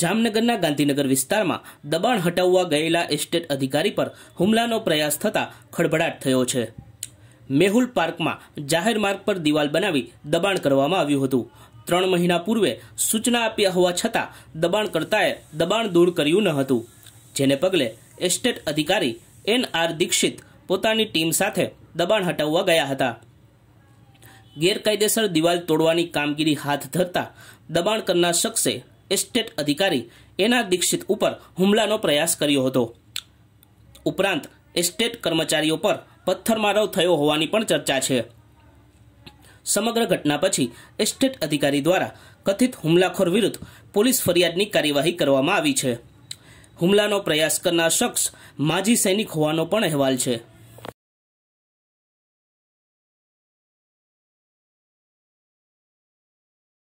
જામનગરના ગાંધીનગર વિસ્તારમાં દબાણ હટાવવા ગયેલા એસ્ટેટ અધિકારી પર હુમલાનો પ્રયાસ થતાં ખડભડાટ થયો છે મેહુલ પાર્કમાં જાહેર માર્ગ પર દિવાલ બનાવી દબાણ કરવામાં આવ્યું હતું ત્રણ મહિના પૂર્વે સૂચના આપ્યા હોવા છતાં દબાણકર્તાએ દબાણ દૂર કર્યું ન હતું જેને પગલે એસ્ટેટ અધિકારી એન આર દીક્ષિત પોતાની ટીમ સાથે દબાણ હટાવવા ગયા હતા ગેરકાયદેસર દિવાલ તોડવાની કામગીરી હાથ ધરતા દબાણ કરનાર શખ્સે એસ્ટેટ અધિકારી એના દીક્ષિત ઉપર હુમલાનો પ્રયાસ કર્યો હતો ઉપરાંત એસ્ટેટ કર્મચારીઓ પર પથ્થરમારો થયો હોવાની પણ ચર્ચા છે સમગ્ર ઘટના પછી એસ્ટેટ અધિકારી દ્વારા કથિત હુમલાખોર વિરુદ્ધ પોલીસ ફરિયાદની કાર્યવાહી કરવામાં આવી છે હુમલાનો પ્રયાસ કરનાર શખ્સ માજી સૈનિક હોવાનો પણ અહેવાલ છે